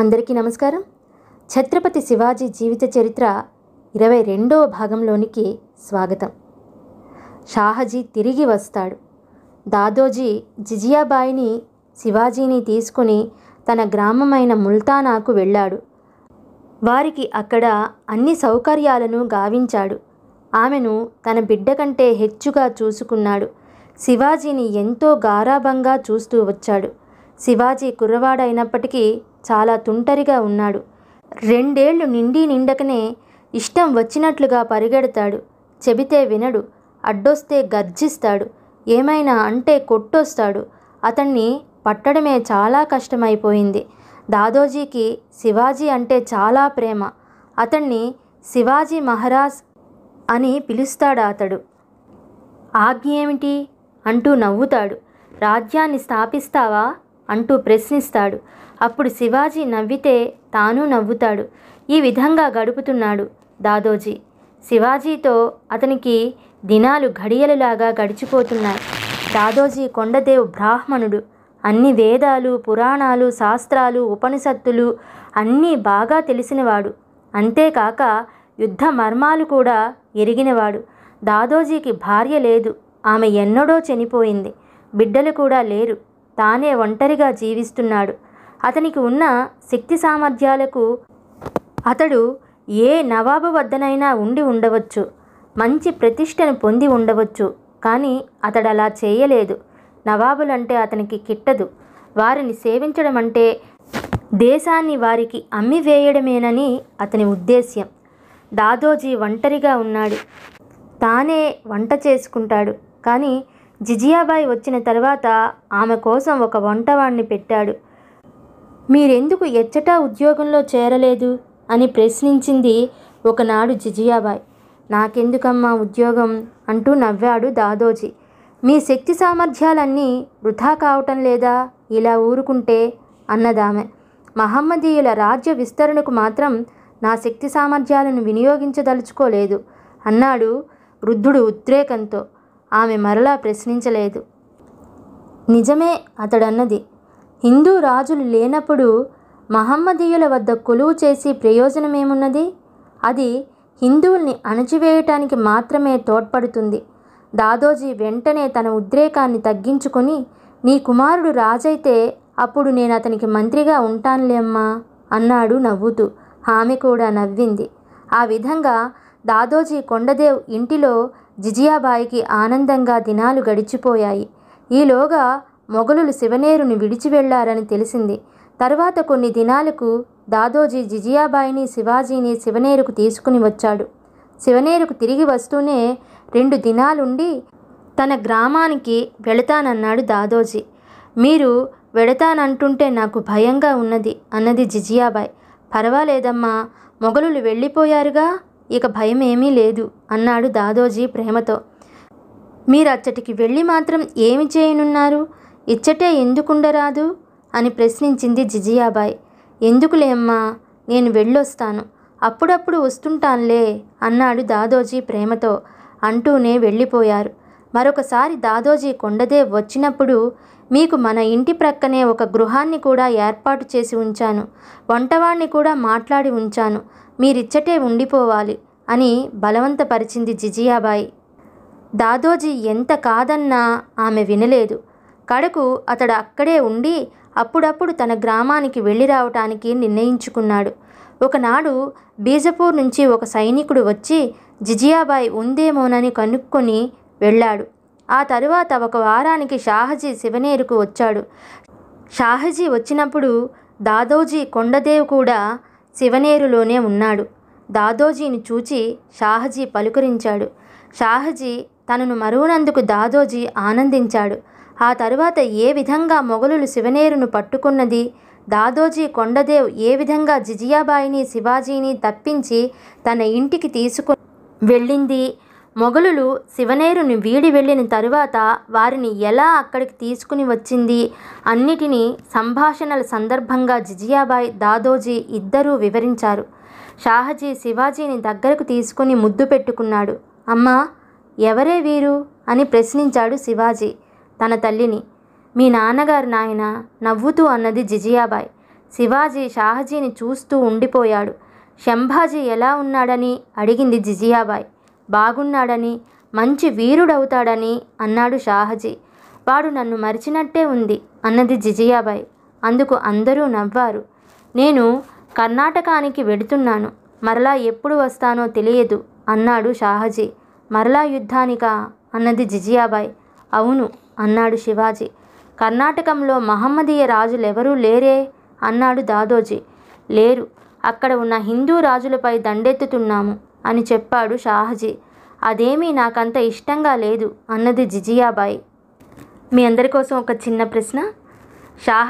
అందరికీ నమస్కారం ఛత్రపతి శివాజీ జీవిత చరిత్ర ఇరవై రెండవ భాగంలోనికి స్వాగతం షాహజీ తిరిగి వస్తాడు దాదోజీ జిజియాబాయిని శివాజీని తీసుకుని తన గ్రామమైన ముల్తానాకు వెళ్ళాడు వారికి అక్కడ అన్ని సౌకర్యాలను గావించాడు ఆమెను తన బిడ్డ కంటే హెచ్చుగా చూసుకున్నాడు శివాజీని ఎంతో గారాభంగా చూస్తూ వచ్చాడు శివాజీ కుర్రవాడైనప్పటికీ చాలా తుంటరిగా ఉన్నాడు రెండేళ్లు నిండి నిండకనే ఇష్టం వచ్చినట్లుగా పరిగెడతాడు చెబితే వినడు అడ్డొస్తే గర్జిస్తాడు ఏమైనా అంటే కొట్టొస్తాడు అతన్ని పట్టడమే చాలా కష్టమైపోయింది దాదోజీకి శివాజీ అంటే చాలా ప్రేమ అతన్ని శివాజీ మహారాజ్ అని పిలుస్తాడు అతడు ఆజ్ఞ ఏమిటి అంటూ నవ్వుతాడు రాజ్యాన్ని స్థాపిస్తావా అంటూ ప్రశ్నిస్తాడు అప్పుడు శివాజీ నవ్వితే తాను నవ్వుతాడు ఈ విధంగా గడుపుతున్నాడు దాదోజీ శివాజీతో అతనికి దినాలు ఘడియలులాగా గడిచిపోతున్నాయి దాదోజీ కొండదేవ్ బ్రాహ్మణుడు అన్ని వేదాలు పురాణాలు శాస్త్రాలు ఉపనిషత్తులు అన్నీ బాగా తెలిసినవాడు అంతేకాక యుద్ధ మర్మాలు కూడా ఎరిగినవాడు దాదోజీకి భార్య లేదు ఆమె ఎన్నడో చనిపోయింది బిడ్డలు కూడా లేరు తానే ఒంటరిగా జీవిస్తున్నాడు అతనికి ఉన్న శక్తి సామర్థ్యాలకు అతడు ఏ నవాబు వద్దనైనా ఉండి ఉండవచ్చు మంచి ప్రతిష్టను పొంది ఉండవచ్చు కానీ అతడు అలా చేయలేదు నవాబులంటే అతనికి కిట్టదు వారిని సేవించడం అంటే దేశాన్ని వారికి అమ్మివేయడమేనని అతని ఉద్దేశ్యం దాదోజీ ఒంటరిగా ఉన్నాడు తానే వంట చేసుకుంటాడు కానీ జిజియాబాయి వచ్చిన తర్వాత ఆమె కోసం ఒక వంటవాణ్ణి పెట్టాడు మీరెందుకు ఎచ్చటా ఉద్యోగంలో చేరలేదు అని ప్రశ్నించింది ఒకనాడు జిజియాబాయ్ నాకెందుకమ్మా ఉద్యోగం అంటూ నవ్వాడు దాదోజీ మీ శక్తి సామర్థ్యాలన్నీ వృధా కావటం లేదా ఇలా ఊరుకుంటే అన్నదామె మహమ్మదీయుల రాజ్య విస్తరణకు మాత్రం నా శక్తి సామర్థ్యాలను వినియోగించదలుచుకోలేదు అన్నాడు వృద్ధుడు ఉద్రేకంతో ఆమె మరలా ప్రశ్నించలేదు నిజమే అతడన్నది హిందూ రాజులు లేనప్పుడు మహమ్మదీయుల వద్ద కొలువు చేసి ప్రయోజనమేమున్నది అది హిందువుల్ని అణచివేయటానికి మాత్రమే తోడ్పడుతుంది దాదోజీ వెంటనే తన ఉద్రేకాన్ని తగ్గించుకొని నీ కుమారుడు రాజైతే అప్పుడు నేను అతనికి మంత్రిగా ఉంటానులేమ్మా అన్నాడు నవ్వుతూ ఆమె కూడా నవ్వింది ఆ విధంగా దాదోజీ కొండదేవ్ ఇంటిలో జిజియాబాయికి ఆనందంగా దినాలు గడిచిపోయాయి ఈలోగా మొగలులు శివనేరుని విడిచి వెళ్లారని తెలిసింది తర్వాత కొన్ని దినాలకు దాదోజీ జిజియాబాయిని శివాజీని శివనేరుకు తీసుకుని వచ్చాడు శివనేరుకు తిరిగి వస్తూనే రెండు దినాలుండి తన గ్రామానికి వెళతానన్నాడు దాదోజీ మీరు వెళతానంటుంటే నాకు భయంగా ఉన్నది అన్నది జిజియాబాయ్ పర్వాలేదమ్మా మొగలులు వెళ్ళిపోయారుగా ఇక భయం ఏమీ లేదు అన్నాడు దాదోజీ ప్రేమతో మీరు అచ్చటికి వెళ్ళి మాత్రం ఏమి చేయనున్నారు ఇచ్చటే ఎందుకుండరాదు అని ప్రశ్నించింది జిజియాబాయ్ ఎందుకులేమ్మా నేను వెళ్ళొస్తాను అప్పుడప్పుడు వస్తుంటాన్లే అన్నాడు దాదోజీ ప్రేమతో అంటూనే వెళ్ళిపోయారు మరొకసారి దాదోజీ కొండదేవ్ వచ్చినప్పుడు మీకు మన ఇంటి ప్రక్కనే ఒక గృహాన్ని కూడా ఏర్పాటు చేసి ఉంచాను వంటవాణ్ణి కూడా మాట్లాడి ఉంచాను మీరిచ్చటే ఉండిపోవాలి అని బలవంతపరిచింది జిజియాబాయి దాదోజీ ఎంత కాదన్నా ఆమె వినలేదు కడకు అతడు అక్కడే ఉండి అప్పుడప్పుడు తన గ్రామానికి వెళ్ళి రావటానికి నిర్ణయించుకున్నాడు ఒకనాడు బీజపూర్ నుంచి ఒక సైనికుడు వచ్చి జిజియాబాయి ఉందేమోనని కనుక్కొని వెళ్ళాడు ఆ తరువాత ఒక వారానికి షాహజీ శివనేరుకు వచ్చాడు షాహజీ వచ్చినప్పుడు దాదోజీ కొండదేవ్ కూడా శివనేరులోనే ఉన్నాడు దాదోజీని చూచి షాహజీ పలుకరించాడు షాహజీ తనను మరువునందుకు దాదోజీ ఆనందించాడు ఆ తరువాత ఏ విధంగా మొఘలులు శివనేరును పట్టుకున్నది దాదోజీ కొండదేవ్ ఏ విధంగా జిజియాబాయిని శివాజీని తప్పించి తన ఇంటికి తీసుకు వెళ్ళింది మొఘలులు శివనేరుని వీడి వెళ్ళిన తరువాత వారిని ఎలా అక్కడికి తీసుకుని వచ్చింది అన్నిటినీ సంభాషణల సందర్భంగా జిజియాబాయ్ దాదోజీ ఇద్దరూ వివరించారు షాహజీ శివాజీని దగ్గరకు తీసుకుని ముద్దు పెట్టుకున్నాడు అమ్మా ఎవరే వీరు అని ప్రశ్నించాడు శివాజీ తన తల్లిని మీ నాన్నగారు నాయన నవ్వుతూ అన్నది జిజియాబాయ్ శివాజీ షాహజీని చూస్తూ ఉండిపోయాడు శంభాజీ ఎలా ఉన్నాడని అడిగింది జిజియాబాయ్ బాగున్నాడని మంచి వీరుడవుతాడని అన్నాడు షాహజీ వాడు నన్ను మరిచినట్టే ఉంది అన్నది జిజియాబాయ్ అందుకు అందరూ నవ్వారు నేను కర్ణాటకానికి వెడుతున్నాను మరలా ఎప్పుడు వస్తానో తెలియదు అన్నాడు షాహజీ మరలా యుద్ధానికా అన్నది జిజియాబాయ్ అవును అన్నాడు శివాజీ కర్ణాటకంలో మహమ్మదీయ రాజులెవరూ లేరే అన్నాడు దాదోజీ లేరు అక్కడ ఉన్న హిందూ రాజులపై దండెత్తుతున్నాము అని చెప్పాడు షాహజీ అదేమీ నాకంత ఇష్టంగా లేదు అన్నది జిజియాబాయి మీ అందరి కోసం ఒక చిన్న ప్రశ్న షాహ